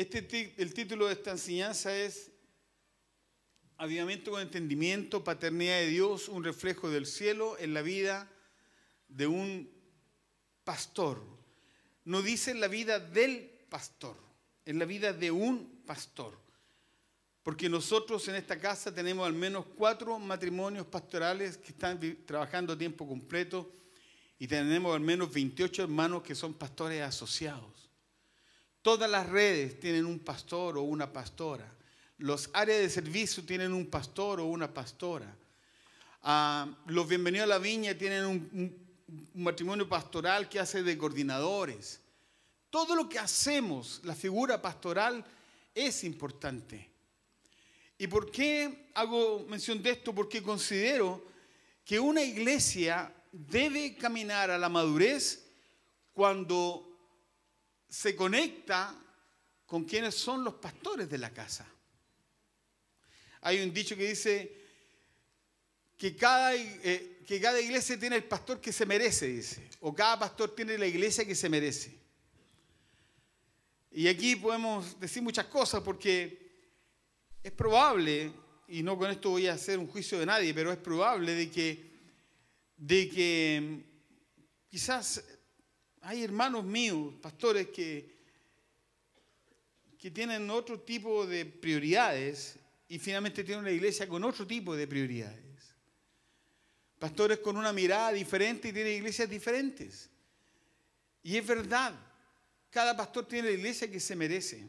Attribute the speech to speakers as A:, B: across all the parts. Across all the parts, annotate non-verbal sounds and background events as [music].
A: Este el título de esta enseñanza es Avivamiento con entendimiento, paternidad de Dios, un reflejo del cielo en la vida de un pastor. No dice la vida del pastor, en la vida de un pastor. Porque nosotros en esta casa tenemos al menos cuatro matrimonios pastorales que están trabajando a tiempo completo y tenemos al menos 28 hermanos que son pastores asociados. Todas las redes tienen un pastor o una pastora. Los áreas de servicio tienen un pastor o una pastora. Ah, los bienvenidos a la viña tienen un, un matrimonio pastoral que hace de coordinadores. Todo lo que hacemos, la figura pastoral es importante. ¿Y por qué hago mención de esto? Porque considero que una iglesia debe caminar a la madurez cuando se conecta con quienes son los pastores de la casa. Hay un dicho que dice que cada, eh, que cada iglesia tiene el pastor que se merece, dice, o cada pastor tiene la iglesia que se merece. Y aquí podemos decir muchas cosas porque es probable, y no con esto voy a hacer un juicio de nadie, pero es probable de que, de que mm, quizás hay hermanos míos, pastores, que, que tienen otro tipo de prioridades y finalmente tienen una iglesia con otro tipo de prioridades. Pastores con una mirada diferente y tienen iglesias diferentes. Y es verdad, cada pastor tiene la iglesia que se merece.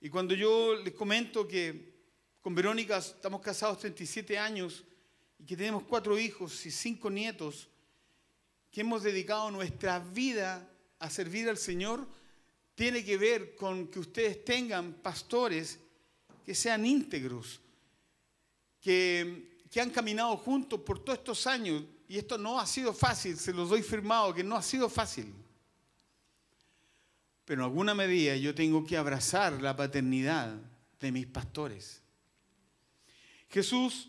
A: Y cuando yo les comento que con Verónica estamos casados 37 años y que tenemos cuatro hijos y cinco nietos, que hemos dedicado nuestra vida a servir al Señor tiene que ver con que ustedes tengan pastores que sean íntegros, que, han caminado juntos por todos estos años. Y esto no ha sido fácil, se los doy firmado, que no ha sido fácil. Pero en alguna medida yo tengo que abrazar la paternidad de mis pastores. Jesús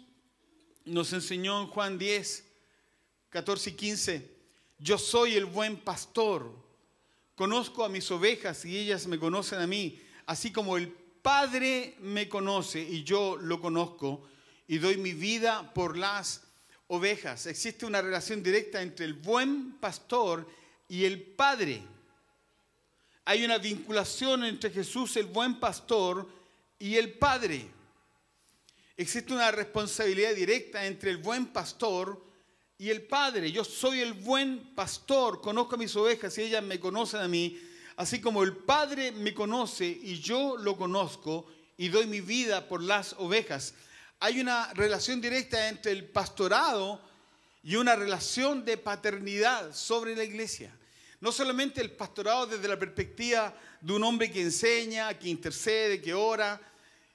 A: nos enseñó en Juan 10, 14 y 15 yo soy el buen pastor. Conozco a mis ovejas y ellas me conocen a mí, así como el Padre me conoce y yo lo conozco y doy mi vida por las ovejas. Existe una relación directa entre el buen pastor y el Padre. Hay una vinculación entre Jesús, el buen pastor, y el Padre. Existe una responsabilidad directa entre el buen pastor y el Padre. Yo soy el buen pastor, conozco a mis ovejas y ellas me conocen a mí, así como el Padre me conoce y yo lo conozco y doy mi vida por las ovejas. Hay una relación directa entre el pastorado y una relación de paternidad sobre la iglesia. No solamente el pastorado desde la perspectiva de un hombre que enseña, que intercede, que ora,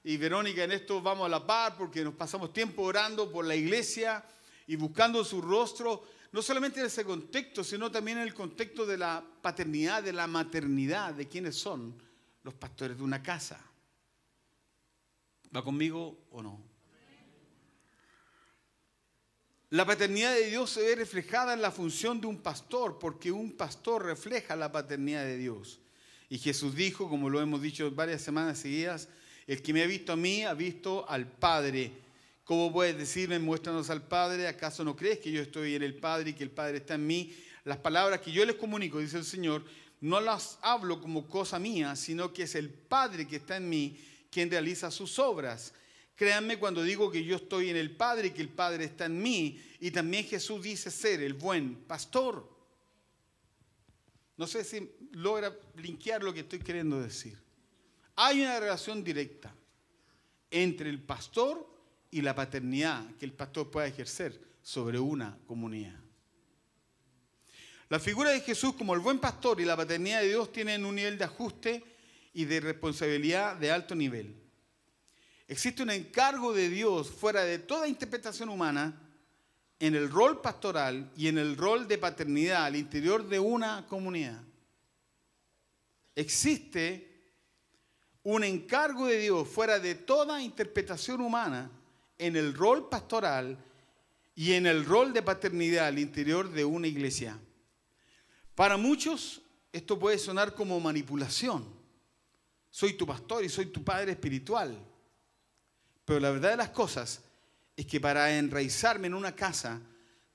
A: y Verónica en esto vamos a la par porque nos pasamos tiempo orando por la iglesia, y buscando su rostro, no solamente en ese contexto, sino también en el contexto de la paternidad, de la maternidad, de quiénes son los pastores de una casa. ¿Va conmigo o no? La paternidad de Dios se ve reflejada en la función de un pastor, porque un pastor refleja la paternidad de Dios. Y Jesús dijo, como lo hemos dicho varias semanas seguidas, el que me ha visto a mí ha visto al Padre. ¿Cómo puedes decirme, muéstranos al Padre? ¿Acaso no crees que yo estoy en el Padre y que el Padre está en mí? Las palabras que yo les comunico, dice el Señor, no las hablo como cosa mía, sino que es el Padre que está en mí quien realiza sus obras. Créanme cuando digo que yo estoy en el Padre y que el Padre está en mí. Y también Jesús dice ser el buen pastor. No sé si logra linkear lo que estoy queriendo decir. Hay una relación directa entre el pastor y la paternidad que el pastor pueda ejercer sobre una comunidad. La figura de Jesús como el buen pastor y la paternidad de Dios tienen un nivel de ajuste y de responsabilidad de alto nivel. Existe un encargo de Dios fuera de toda interpretación humana en el rol pastoral y en el rol de paternidad al interior de una comunidad. Existe un encargo de Dios fuera de toda interpretación humana en el rol pastoral y en el rol de paternidad al interior de una iglesia. Para muchos esto puede sonar como manipulación. Soy tu pastor y soy tu padre espiritual. Pero la verdad de las cosas es que para enraizarme en una casa,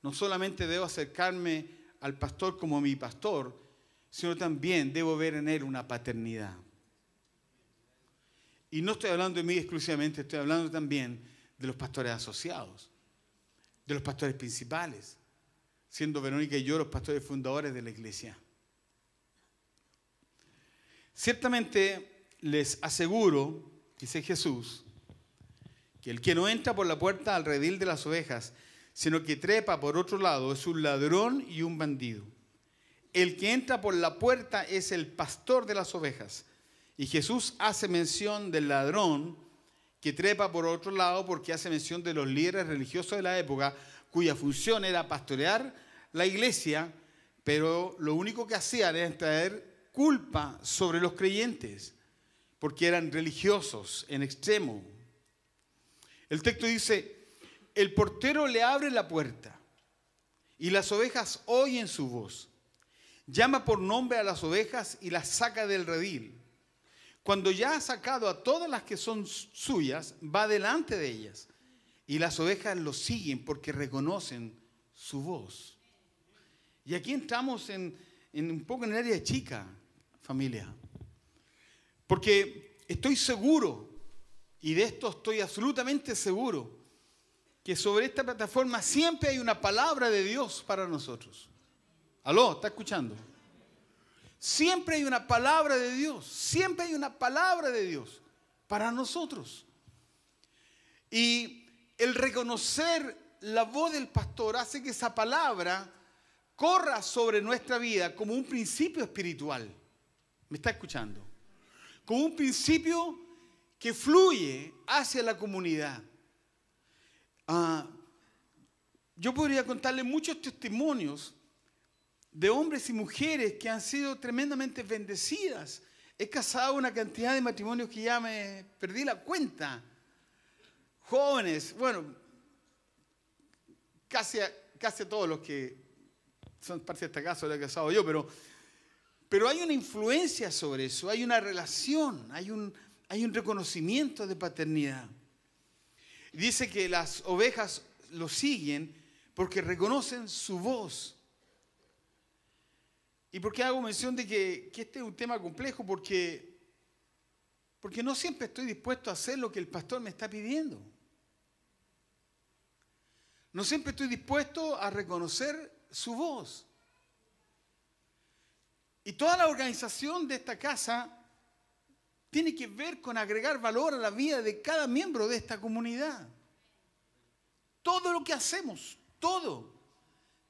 A: no solamente debo acercarme al pastor como mi pastor, sino también debo ver en él una paternidad. Y no estoy hablando de mí exclusivamente, estoy hablando también de los pastores asociados, de los pastores principales, siendo Verónica y yo los pastores fundadores de la iglesia. Ciertamente les aseguro, dice Jesús, que el que no entra por la puerta al redil de las ovejas, sino que trepa por otro lado, es un ladrón y un bandido. El que entra por la puerta es el pastor de las ovejas. Y Jesús hace mención del ladrón que trepa por otro lado porque hace mención de los líderes religiosos de la época, cuya función era pastorear la iglesia, pero lo único que hacían era traer culpa sobre los creyentes, porque eran religiosos en extremo. El texto dice, el portero le abre la puerta y las ovejas oyen su voz, llama por nombre a las ovejas y las saca del redil cuando ya ha sacado a todas las que son suyas, va delante de ellas. Y las ovejas lo siguen porque reconocen su voz. Y aquí entramos en, un poco en el área chica, familia. Porque estoy seguro, y de esto estoy absolutamente seguro, que sobre esta plataforma siempre hay una palabra de Dios para nosotros. Aló, ¿está escuchando? Siempre hay una palabra de Dios, siempre hay una palabra de Dios para nosotros. Y el reconocer la voz del pastor hace que esa palabra corra sobre nuestra vida como un principio espiritual. ¿Me está escuchando? Como un principio que fluye hacia la comunidad. Ah, yo podría contarle muchos testimonios de hombres y mujeres que han sido tremendamente bendecidas. He casado una cantidad de matrimonios que ya me perdí la cuenta. Jóvenes, bueno, casi casi todos los que son parte de este caso los he casado yo, pero, pero hay una influencia sobre eso, hay una relación, hay un, hay un reconocimiento de paternidad. Dice que las ovejas lo siguen porque reconocen su voz. ¿Y por qué hago mención de que, este es un tema complejo? Porque, porque no siempre estoy dispuesto a hacer lo que el pastor me está pidiendo. No siempre estoy dispuesto a reconocer su voz. Y toda la organización de esta casa tiene que ver con agregar valor a la vida de cada miembro de esta comunidad. Todo lo que hacemos, todo.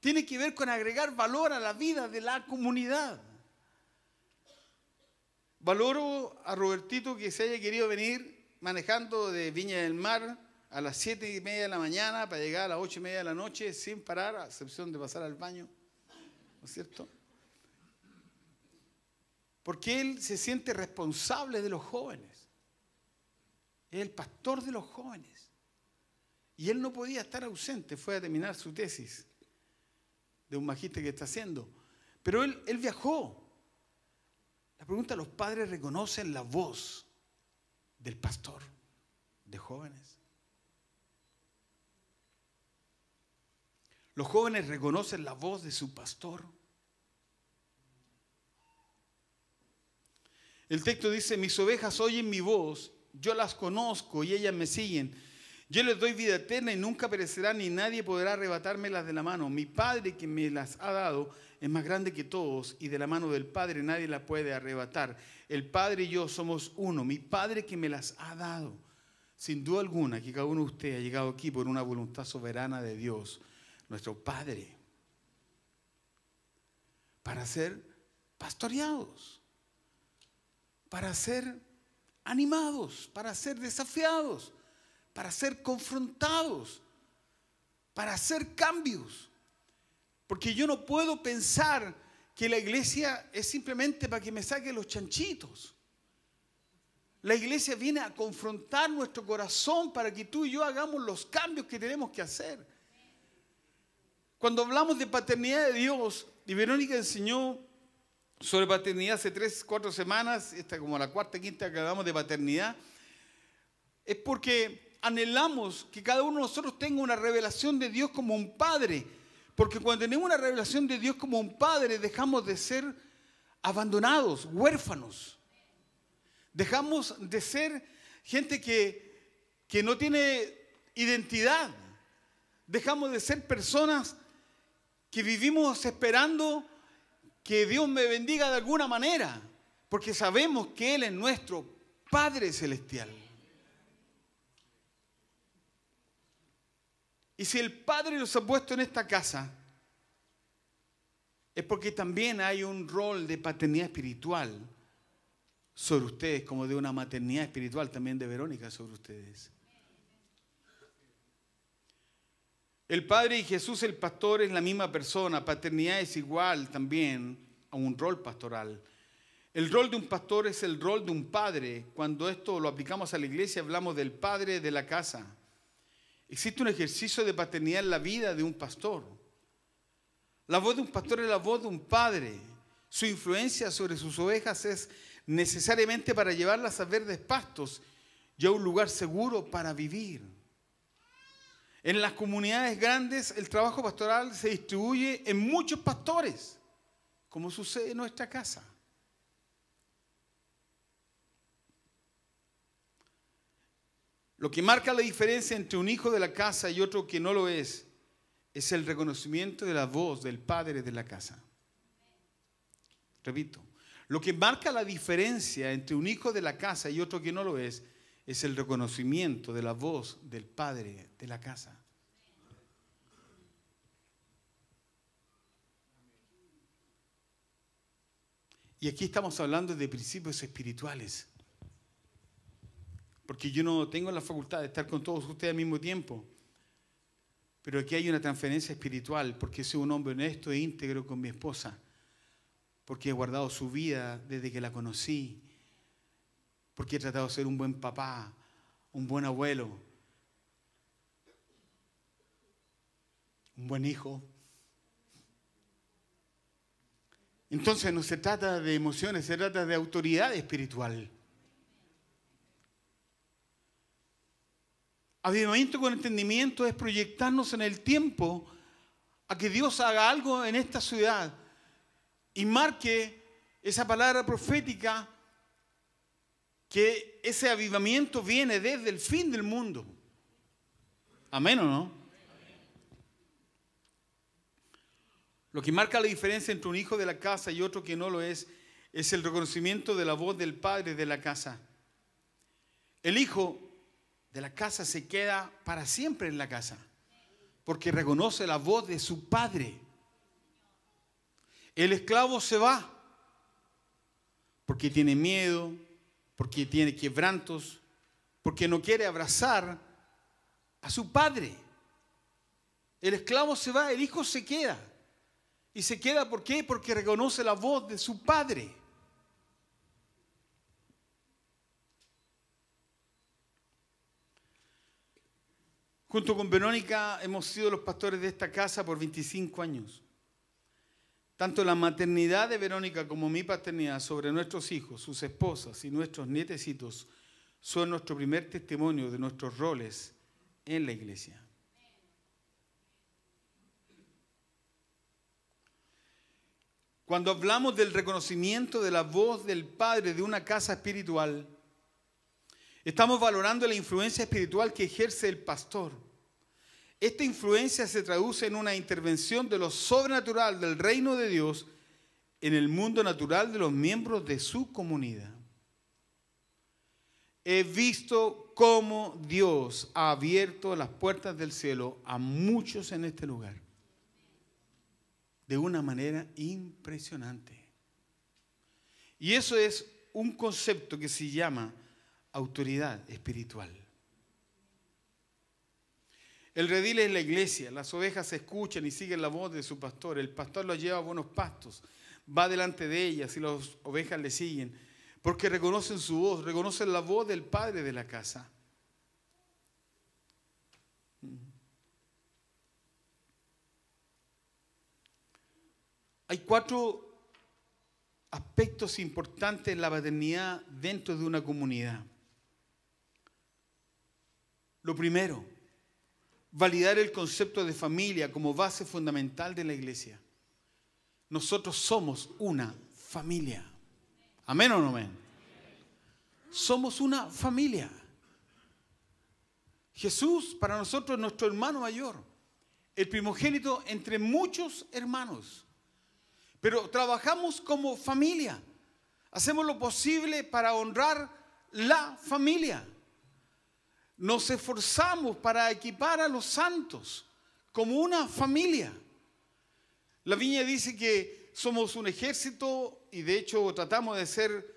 A: Tiene que ver con agregar valor a la vida de la comunidad. Valoro a Robertito que se haya querido venir manejando de Viña del Mar a las siete y media de la mañana para llegar a las ocho y media de la noche sin parar, a excepción de pasar al baño, ¿no es cierto? Porque él se siente responsable de los jóvenes. Es el pastor de los jóvenes. Y él no podía estar ausente, fue a terminar su tesis de un magíster que está haciendo. Pero él, él viajó. La pregunta, ¿los padres reconocen la voz del pastor de jóvenes? ¿Los jóvenes reconocen la voz de su pastor? El texto dice, mis ovejas oyen mi voz, yo las conozco y ellas me siguen. Yo les doy vida eterna y nunca perecerá ni nadie podrá arrebatármelas de la mano. Mi Padre que me las ha dado es más grande que todos y de la mano del Padre nadie la puede arrebatar. El Padre y yo somos uno. Mi Padre que me las ha dado. Sin duda alguna que cada uno de ustedes ha llegado aquí por una voluntad soberana de Dios, nuestro Padre, para ser pastoreados, para ser animados, para ser desafiados para ser confrontados, para hacer cambios. Porque yo no puedo pensar que la iglesia es simplemente para que me saque los chanchitos. La iglesia viene a confrontar nuestro corazón para que tú y yo hagamos los cambios que tenemos que hacer. Cuando hablamos de paternidad de Dios, y Verónica enseñó sobre paternidad hace tres, cuatro semanas, esta como la cuarta, quinta que hablamos de paternidad, es porque anhelamos que cada uno de nosotros tenga una revelación de Dios como un padre. Porque cuando tenemos una revelación de Dios como un padre, dejamos de ser abandonados, huérfanos. Dejamos de ser gente que, no tiene identidad. Dejamos de ser personas que vivimos esperando que Dios me bendiga de alguna manera. Porque sabemos que Él es nuestro Padre Celestial. Y si el Padre los ha puesto en esta casa, es porque también hay un rol de paternidad espiritual sobre ustedes, como de una maternidad espiritual también de Verónica sobre ustedes. El Padre y Jesús el pastor es la misma persona, paternidad es igual también a un rol pastoral. El rol de un pastor es el rol de un padre. Cuando esto lo aplicamos a la iglesia hablamos del padre de la casa. Existe un ejercicio de paternidad en la vida de un pastor. La voz de un pastor es la voz de un padre. Su influencia sobre sus ovejas es necesariamente para llevarlas a verdes pastos y a un lugar seguro para vivir. En las comunidades grandes el trabajo pastoral se distribuye en muchos pastores, como sucede en nuestra casa. Lo que marca la diferencia entre un hijo de la casa y otro que no lo es, es el reconocimiento de la voz del padre de la casa. Repito, lo que marca la diferencia entre un hijo de la casa y otro que no lo es, es el reconocimiento de la voz del padre de la casa. Y aquí estamos hablando de principios espirituales porque yo no tengo la facultad de estar con todos ustedes al mismo tiempo. Pero aquí hay una transferencia espiritual, porque soy un hombre honesto e íntegro con mi esposa, porque he guardado su vida desde que la conocí, porque he tratado de ser un buen papá, un buen abuelo, un buen hijo. Entonces no se trata de emociones, se trata de autoridad espiritual. Avivamiento con entendimiento es proyectarnos en el tiempo a que Dios haga algo en esta ciudad y marque esa palabra profética que ese avivamiento viene desde el fin del mundo. Amén o no? Lo que marca la diferencia entre un hijo de la casa y otro que no lo es es el reconocimiento de la voz del padre de la casa. El hijo de la casa se queda para siempre en la casa, porque reconoce la voz de su padre. El esclavo se va porque tiene miedo, porque tiene quebrantos, porque no quiere abrazar a su padre. El esclavo se va, el hijo se queda. ¿Y se queda por qué? Porque reconoce la voz de su padre. Junto con Verónica hemos sido los pastores de esta casa por 25 años. Tanto la maternidad de Verónica como mi paternidad sobre nuestros hijos, sus esposas y nuestros nietecitos son nuestro primer testimonio de nuestros roles en la iglesia. Cuando hablamos del reconocimiento de la voz del Padre de una casa espiritual, Estamos valorando la influencia espiritual que ejerce el pastor. Esta influencia se traduce en una intervención de lo sobrenatural del reino de Dios en el mundo natural de los miembros de su comunidad. He visto cómo Dios ha abierto las puertas del cielo a muchos en este lugar. De una manera impresionante. Y eso es un concepto que se llama autoridad espiritual. El redil es la iglesia, las ovejas escuchan y siguen la voz de su pastor, el pastor los lleva a buenos pastos, va delante de ellas y las ovejas le siguen, porque reconocen su voz, reconocen la voz del padre de la casa. Hay cuatro aspectos importantes en la paternidad dentro de una comunidad. Lo primero, validar el concepto de familia como base fundamental de la iglesia. Nosotros somos una familia. ¿Amén o no amén? Somos una familia. Jesús para nosotros es nuestro hermano mayor, el primogénito entre muchos hermanos. Pero trabajamos como familia. Hacemos lo posible para honrar la familia nos esforzamos para equipar a los santos como una familia. La viña dice que somos un ejército y de hecho tratamos de ser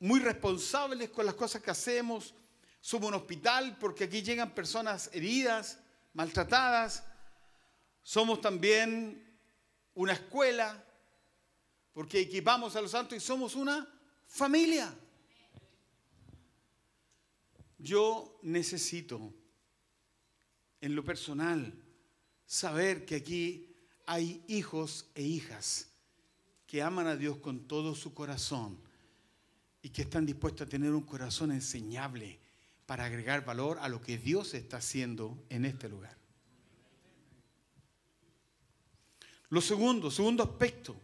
A: muy responsables con las cosas que hacemos. Somos un hospital porque aquí llegan personas heridas, maltratadas. Somos también una escuela porque equipamos a los santos y somos una familia. Yo necesito, en lo personal, saber que aquí hay hijos e hijas que aman a Dios con todo su corazón y que están dispuestos a tener un corazón enseñable para agregar valor a lo que Dios está haciendo en este lugar. Lo segundo, segundo aspecto,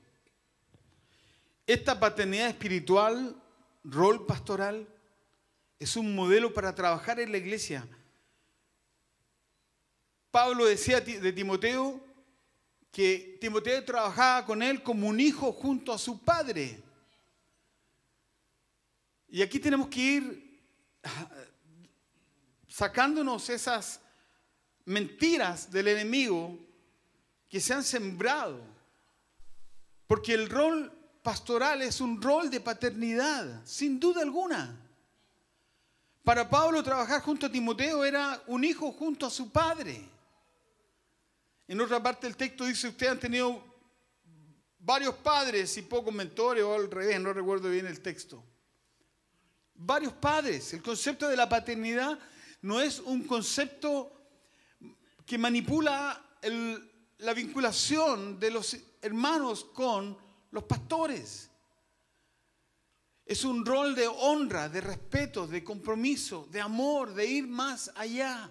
A: esta paternidad espiritual, rol pastoral, es un modelo para trabajar en la iglesia. Pablo decía de Timoteo que Timoteo trabajaba con él como un hijo junto a su padre. Y aquí tenemos que ir sacándonos esas mentiras del enemigo que se han sembrado. Porque el rol pastoral es un rol de paternidad, sin duda alguna. Para Pablo trabajar junto a Timoteo era un hijo junto a su padre. En otra parte del texto dice, ustedes han tenido varios padres y pocos mentores, o al revés, no recuerdo bien el texto. Varios padres. El concepto de la paternidad no es un concepto que manipula la vinculación de los hermanos con los pastores. Es un rol de honra, de respeto, de compromiso, de amor, de ir más allá.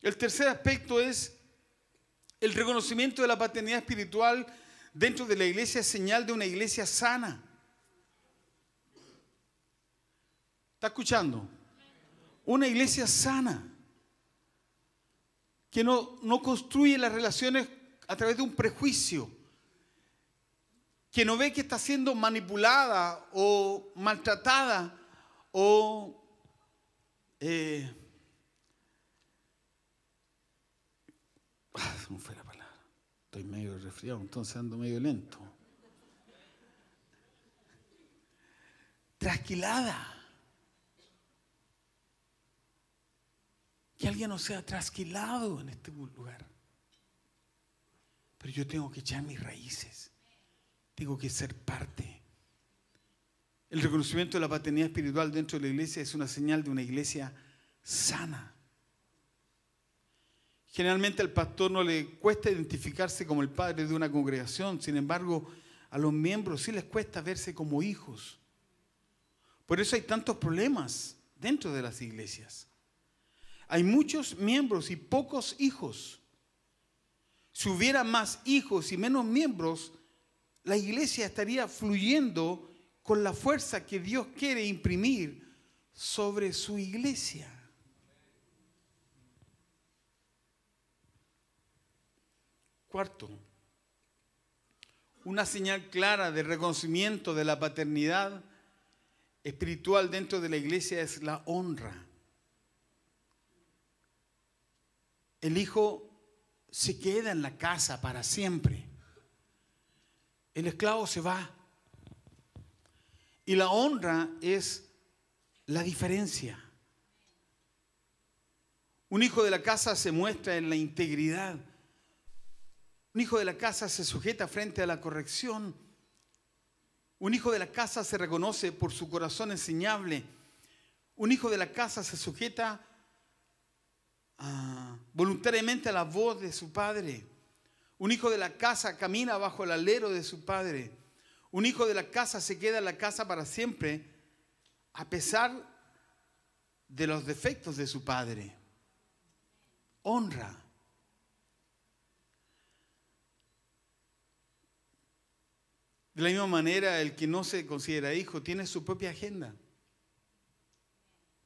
A: El tercer aspecto es el reconocimiento de la paternidad espiritual dentro de la iglesia señal de una iglesia sana. ¿Está escuchando? Una iglesia sana que no, no construye las relaciones a través de un prejuicio que no ve que está siendo manipulada o maltratada o eh, no ah, fue la palabra. Estoy medio resfriado, entonces ando medio lento. Trasquilada. Que alguien no sea trasquilado en este lugar. Pero yo tengo que echar mis raíces tengo que ser parte. El reconocimiento de la paternidad espiritual dentro de la iglesia es una señal de una iglesia sana. Generalmente al pastor no le cuesta identificarse como el padre de una congregación, sin embargo, a los miembros sí les cuesta verse como hijos. Por eso hay tantos problemas dentro de las iglesias. Hay muchos miembros y pocos hijos. Si hubiera más hijos y menos miembros, la iglesia estaría fluyendo con la fuerza que Dios quiere imprimir sobre su iglesia. Cuarto, una señal clara de reconocimiento de la paternidad espiritual dentro de la iglesia es la honra. El hijo se queda en la casa para siempre. El esclavo se va. Y la honra es la diferencia. Un hijo de la casa se muestra en la integridad. Un hijo de la casa se sujeta frente a la corrección. Un hijo de la casa se reconoce por su corazón enseñable. Un hijo de la casa se sujeta ah, voluntariamente a la voz de su padre. Un hijo de la casa camina bajo el alero de su padre. Un hijo de la casa se queda en la casa para siempre, a pesar de los defectos de su padre. Honra. De la misma manera, el que no se considera hijo tiene su propia agenda.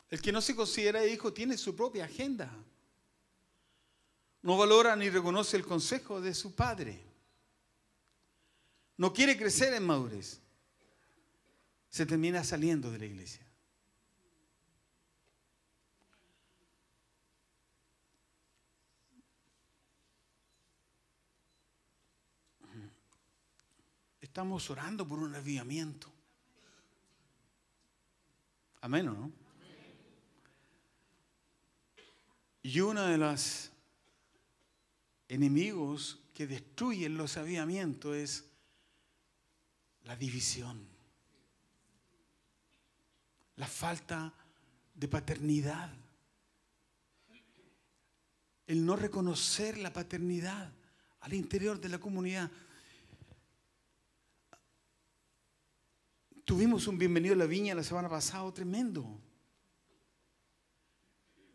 A: El que no se considera hijo tiene su propia agenda. No valora ni reconoce el consejo de su padre. No quiere crecer en madurez. Se termina saliendo de la iglesia. Estamos orando por un avivamiento. Amén, ¿no? Y una de las enemigos que destruyen los aviamientos es la división, la falta de paternidad, el no reconocer la paternidad al interior de la comunidad. Tuvimos un bienvenido a la viña la semana pasada, tremendo.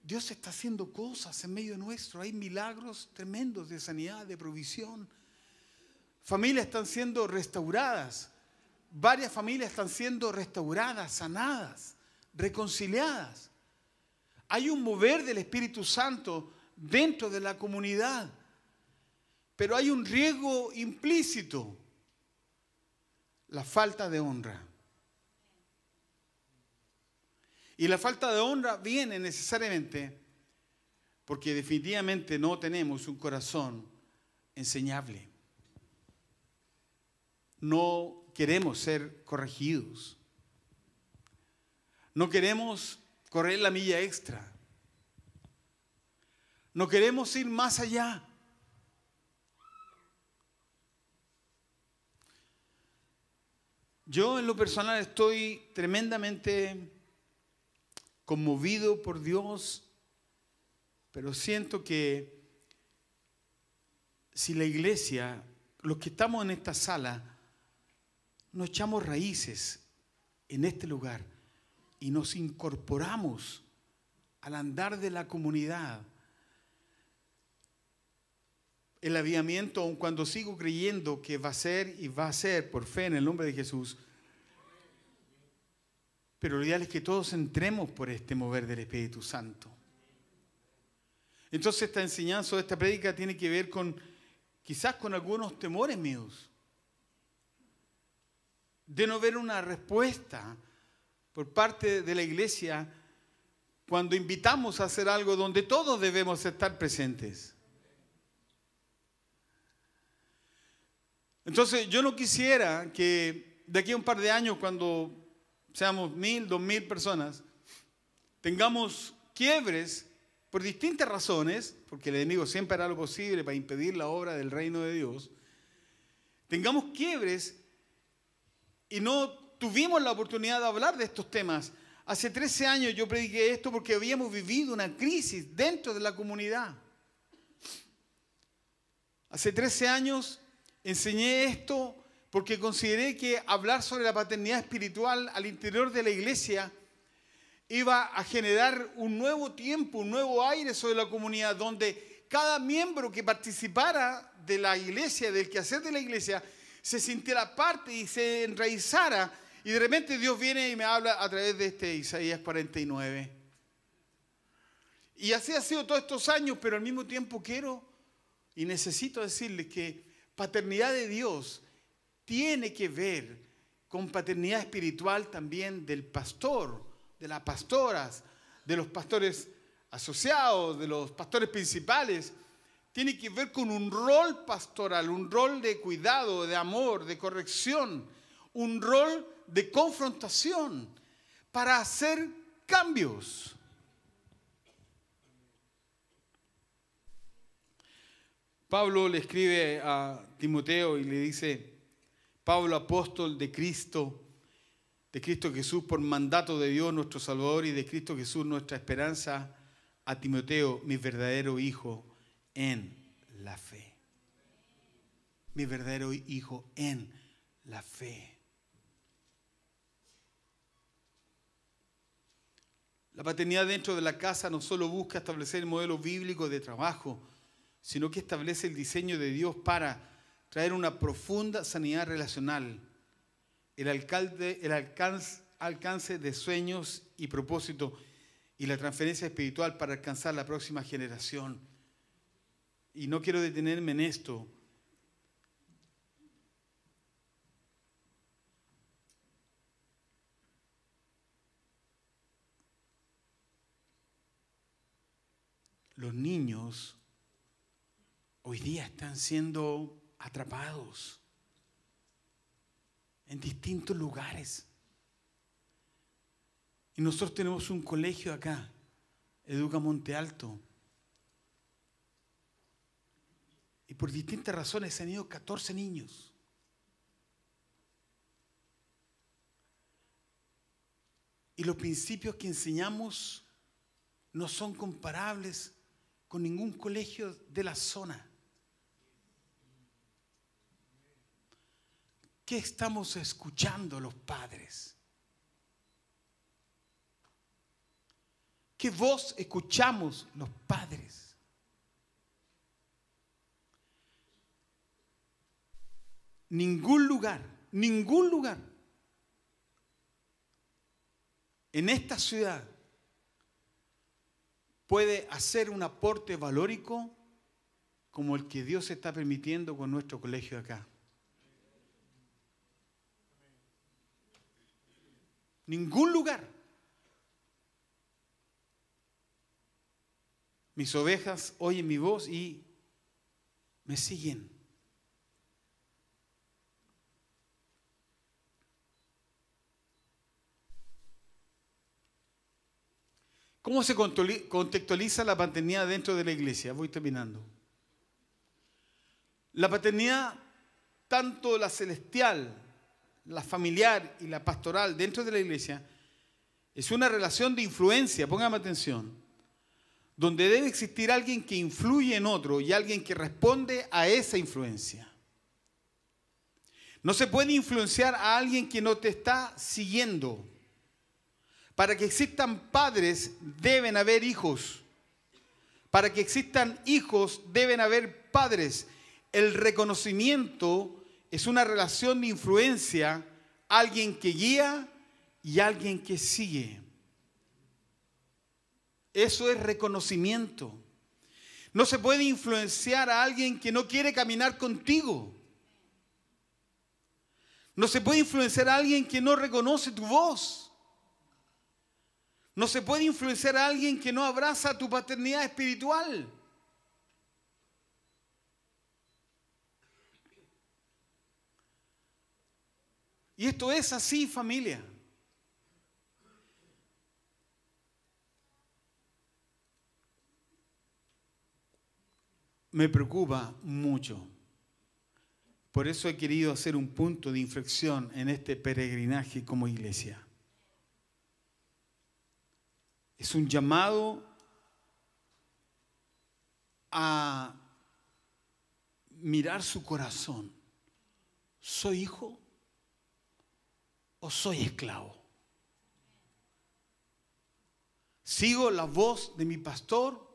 A: Dios está haciendo cosas en medio nuestro. Hay milagros tremendos de sanidad, de provisión. Familias están siendo restauradas. Varias familias están siendo restauradas, sanadas, reconciliadas. Hay un mover del Espíritu Santo dentro de la comunidad. Pero hay un riesgo implícito, la falta de honra. Y la falta de honra viene necesariamente porque definitivamente no tenemos un corazón enseñable. No queremos ser corregidos. No queremos correr la milla extra. No queremos ir más allá. Yo en lo personal estoy tremendamente conmovido por Dios, pero siento que si la iglesia, los que estamos en esta sala, nos echamos raíces en este lugar y nos incorporamos al andar de la comunidad, el aviamiento, aun cuando sigo creyendo que va a ser y va a ser por fe en el nombre de Jesús, pero lo ideal es que todos entremos por este mover del Espíritu Santo. Entonces esta enseñanza o esta prédica tiene que ver con quizás con algunos temores míos. De no ver una respuesta por parte de la iglesia cuando invitamos a hacer algo donde todos debemos estar presentes. Entonces yo no quisiera que de aquí a un par de años cuando seamos mil, dos mil personas, tengamos quiebres por distintas razones, porque el enemigo siempre hará lo posible para impedir la obra del reino de Dios, tengamos quiebres y no tuvimos la oportunidad de hablar de estos temas. Hace 13 años yo prediqué esto porque habíamos vivido una crisis dentro de la comunidad. Hace 13 años enseñé esto porque consideré que hablar sobre la paternidad espiritual al interior de la iglesia iba a generar un nuevo tiempo, un nuevo aire sobre la comunidad, donde cada miembro que participara de la iglesia, del quehacer de la iglesia, se sintiera parte y se enraizara. Y de repente Dios viene y me habla a través de este Isaías 49. Y así ha sido todos estos años, pero al mismo tiempo quiero y necesito decirles que paternidad de Dios tiene que ver con paternidad espiritual también del pastor, de las pastoras, de los pastores asociados, de los pastores principales. Tiene que ver con un rol pastoral, un rol de cuidado, de amor, de corrección, un rol de confrontación para hacer cambios. Pablo le escribe a Timoteo y le dice, Pablo, apóstol de Cristo, de Cristo Jesús por mandato de Dios nuestro Salvador y de Cristo Jesús nuestra esperanza, a Timoteo, mi verdadero hijo en la fe. Mi verdadero hijo en la fe. La paternidad dentro de la casa no solo busca establecer el modelo bíblico de trabajo, sino que establece el diseño de Dios para traer una profunda sanidad relacional, el, alcance, alcance de sueños y propósito y la transferencia espiritual para alcanzar la próxima generación. Y no quiero detenerme en esto. Los niños hoy día están siendo atrapados en distintos lugares. Y nosotros tenemos un colegio acá, Educa Monte Alto. Y por distintas razones se han ido 14 niños. Y los principios que enseñamos no son comparables con ningún colegio de la zona. ¿Qué estamos escuchando los padres? ¿Qué voz escuchamos los padres? Ningún lugar, ningún lugar en esta ciudad puede hacer un aporte valórico como el que Dios está permitiendo con nuestro colegio acá. Ningún lugar. Mis ovejas oyen mi voz y me siguen. ¿Cómo se contextualiza la paternidad dentro de la iglesia? Voy terminando. La paternidad, tanto la celestial la familiar y la pastoral dentro de la iglesia es una relación de influencia, póngame atención, donde debe existir alguien que influye en otro y alguien que responde a esa influencia. No se puede influenciar a alguien que no te está siguiendo. Para que existan padres deben haber hijos. Para que existan hijos deben haber padres. El reconocimiento es una relación de influencia, alguien que guía y alguien que sigue. Eso es reconocimiento. No se puede influenciar a alguien que no quiere caminar contigo. No se puede influenciar a alguien que no reconoce tu voz. No se puede influenciar a alguien que no abraza tu paternidad espiritual. Y esto es así, familia. Me preocupa mucho. Por eso he querido hacer un punto de inflexión en este peregrinaje como iglesia. Es un llamado a mirar su corazón. ¿Soy hijo? o soy esclavo? ¿Sigo la voz de mi pastor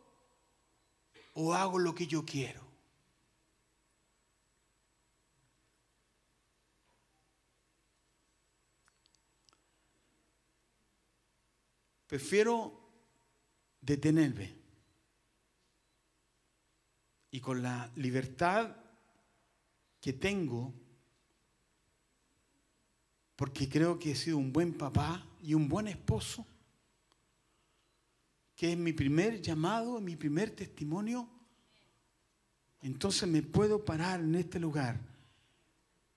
A: o hago lo que yo quiero? Prefiero detenerme y con la libertad que tengo porque creo que he sido un buen papá y un buen esposo, que es mi primer llamado, mi primer testimonio, entonces me puedo parar en este lugar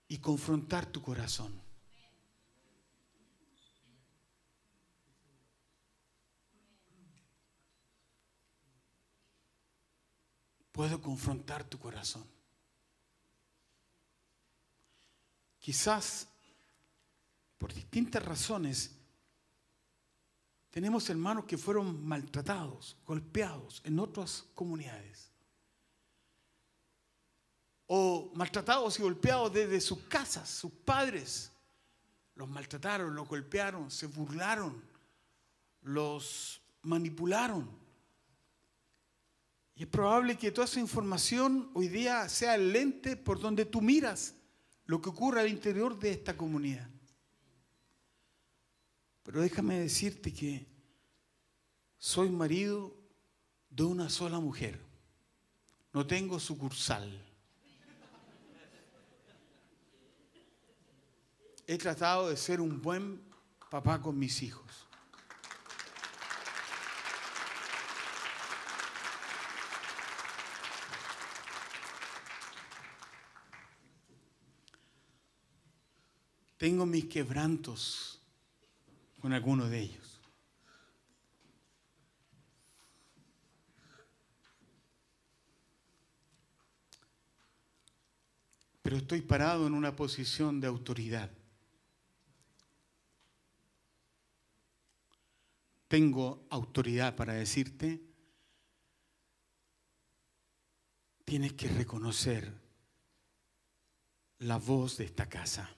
A: y confrontar tu corazón. Puedo confrontar tu corazón. Quizás por distintas razones, tenemos hermanos que fueron maltratados, golpeados en otras comunidades. O maltratados y golpeados desde sus casas, sus padres. Los maltrataron, los golpearon, se burlaron, los manipularon. Y es probable que toda esa información hoy día sea el lente por donde tú miras lo que ocurre al interior de esta comunidad. Pero déjame decirte que soy marido de una sola mujer. No tengo sucursal. He tratado de ser un buen papá con mis hijos. Tengo mis quebrantos con alguno de ellos. Pero estoy parado en una posición de autoridad. Tengo autoridad para decirte, tienes que reconocer la voz de esta casa.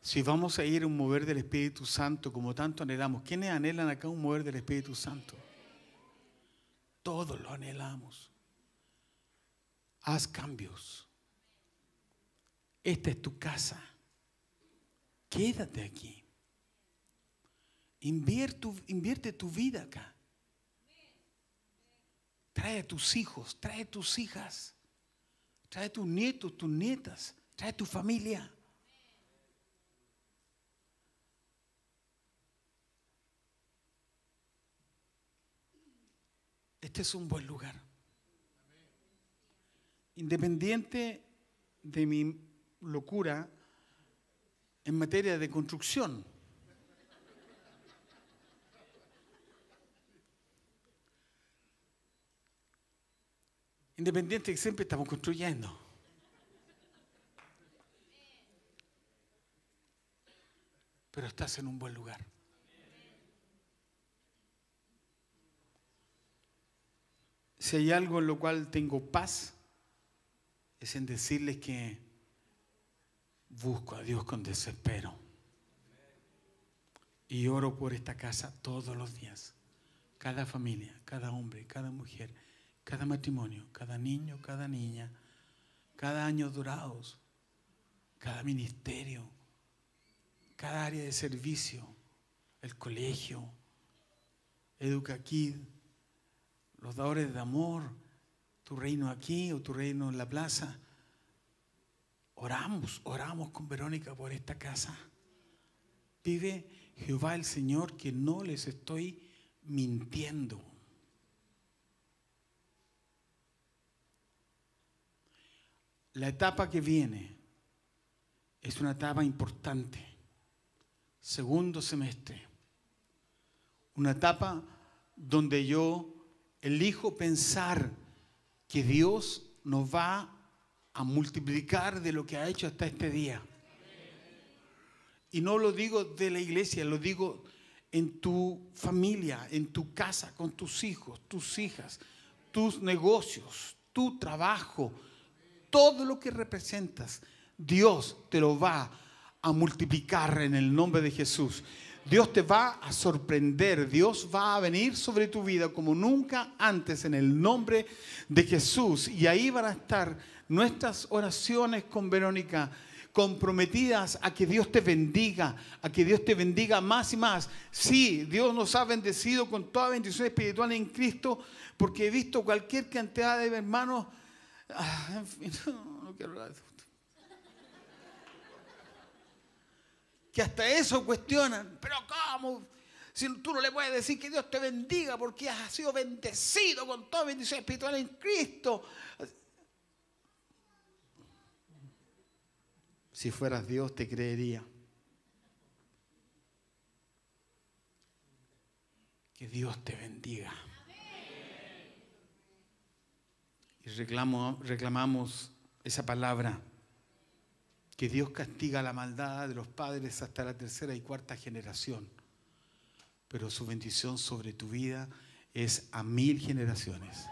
A: Si vamos a ir a un mover del Espíritu Santo como tanto anhelamos, ¿quiénes anhelan acá un mover del Espíritu Santo? Todos lo anhelamos. Haz cambios. Esta es tu casa. Quédate aquí. Invierte, tu vida acá. Trae a tus hijos, trae a tus hijas, trae a tus nietos, tus nietas, trae a tu familia. este es un buen lugar. Independiente de mi locura en materia de construcción. Independiente de que siempre estamos construyendo. Pero estás en un buen lugar. si hay algo en lo cual tengo paz, es en decirles que busco a Dios con desespero. Y oro por esta casa todos los días. Cada familia, cada hombre, cada mujer, cada matrimonio, cada niño, cada niña, cada año durados cada ministerio, cada área de servicio, el colegio, Educa los dadores de amor, tu reino aquí o tu reino en la plaza. Oramos, oramos con Verónica por esta casa. Vive Jehová el Señor que no les estoy mintiendo. La etapa que viene es una etapa importante. Segundo semestre. Una etapa donde yo Elijo pensar que Dios nos va a multiplicar de lo que ha hecho hasta este día. Y no lo digo de la iglesia, lo digo en tu familia, en tu casa, con tus hijos, tus hijas, tus negocios, tu trabajo, todo lo que representas, Dios te lo va a multiplicar en el nombre de Jesús. Dios te va a sorprender, Dios va a venir sobre tu vida como nunca antes en el nombre de Jesús. Y ahí van a estar nuestras oraciones con Verónica comprometidas a que Dios te bendiga, a que Dios te bendiga más y más. Sí, Dios nos ha bendecido con toda bendición espiritual en Cristo, porque he visto cualquier cantidad de hermanos. Ah, [laughs] no, quiero que hasta eso cuestionan, pero ¿cómo? Si tú no le puedes decir que Dios te bendiga porque has sido bendecido con toda bendición espiritual en Cristo. Si fueras Dios te creería. Que Dios te bendiga. Y reclamo, reclamamos esa palabra que Dios castiga la maldad de los padres hasta la tercera y cuarta generación, pero su bendición sobre tu vida es a mil generaciones.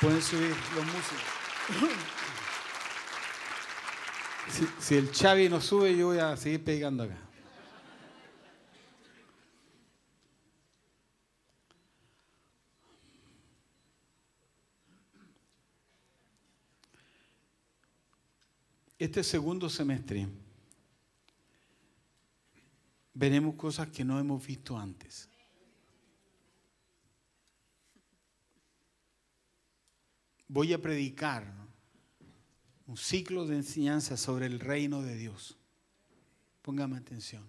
A: Pueden subir los músicos. Si, el Chavi no sube, yo voy a seguir pegando acá. este segundo semestre veremos cosas que no hemos visto antes. Voy a predicar un ciclo de enseñanza sobre el reino de Dios. Póngame atención.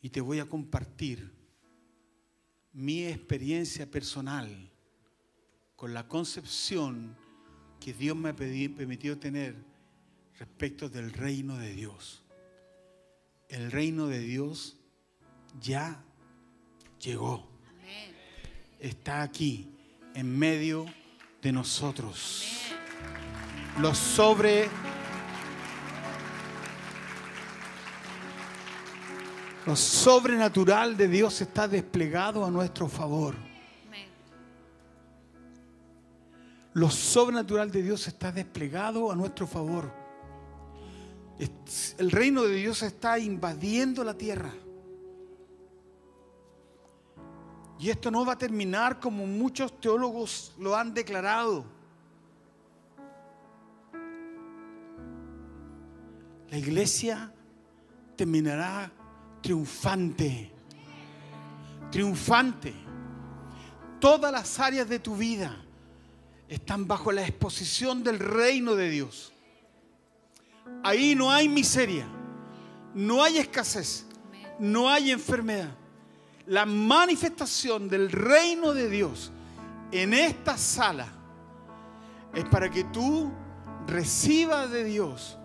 A: Y te voy a compartir mi experiencia personal con la concepción que Dios me ha permitió tener respecto del reino de Dios. El reino de Dios ya llegó. Está aquí, en medio de nosotros. Lo sobrenatural de Dios está desplegado a nuestro favor. lo sobrenatural de Dios está desplegado a nuestro favor. El reino de Dios está invadiendo la tierra. Y esto no va a terminar como muchos teólogos lo han declarado. La iglesia terminará triunfante. Triunfante. Todas las áreas de tu vida están bajo la exposición del reino de Dios. Ahí no hay miseria, no hay escasez, no hay enfermedad. La manifestación del reino de Dios en esta sala es para que tú recibas de Dios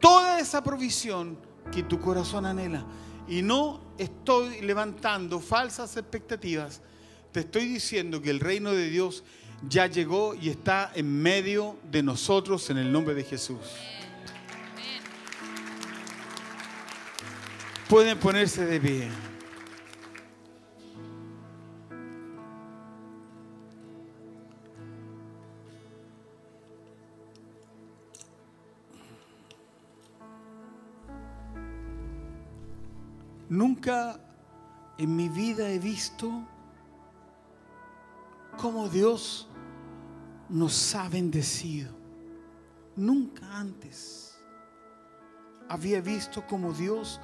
A: toda esa provisión que tu corazón anhela. Y no estoy levantando falsas expectativas, te estoy diciendo que el reino de Dios ya llegó y está en medio de nosotros en el nombre de Jesús. Pueden ponerse de pie. Nunca en mi vida he visto cómo Dios nos ha bendecido. Nunca antes había visto como Dios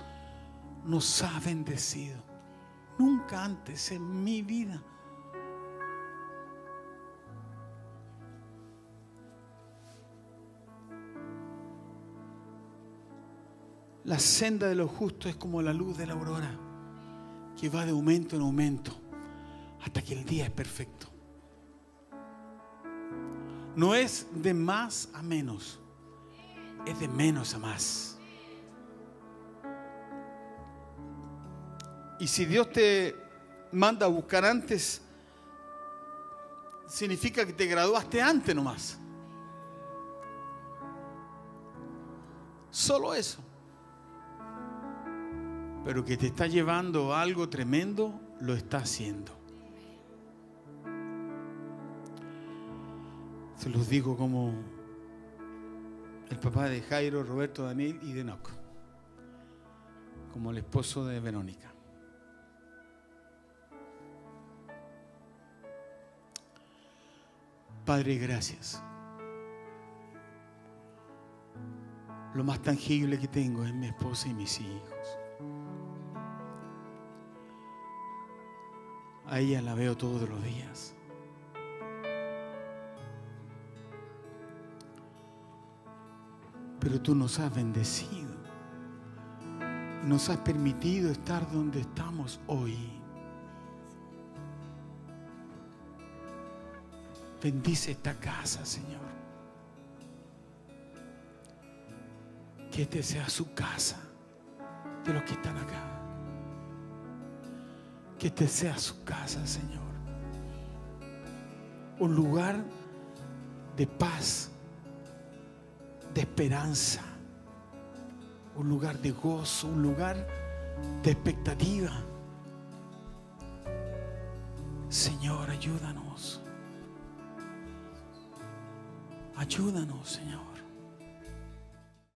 A: nos ha bendecido. Nunca antes en mi vida. La senda de los justos es como la luz de la aurora, que va de aumento en aumento hasta que el día es perfecto. No es de más a menos, es de menos a más. Y si Dios te manda a buscar antes, significa que te graduaste antes nomás. Solo eso. Pero que te está llevando algo tremendo, lo está haciendo. los digo como el papá de Jairo, Roberto, Daniel y de Enoch, como el esposo de Verónica. Padre, gracias. Lo más tangible que tengo es mi esposa y mis hijos. A ella la veo todos los días. pero tú nos has bendecido nos has permitido estar donde estamos hoy. Bendice esta casa, Señor. Que este sea su casa de los que están acá. Que este sea su casa, Señor. Un lugar de paz de esperanza, un lugar de gozo, un lugar de expectativa. Señor, ayúdanos. Ayúdanos, Señor.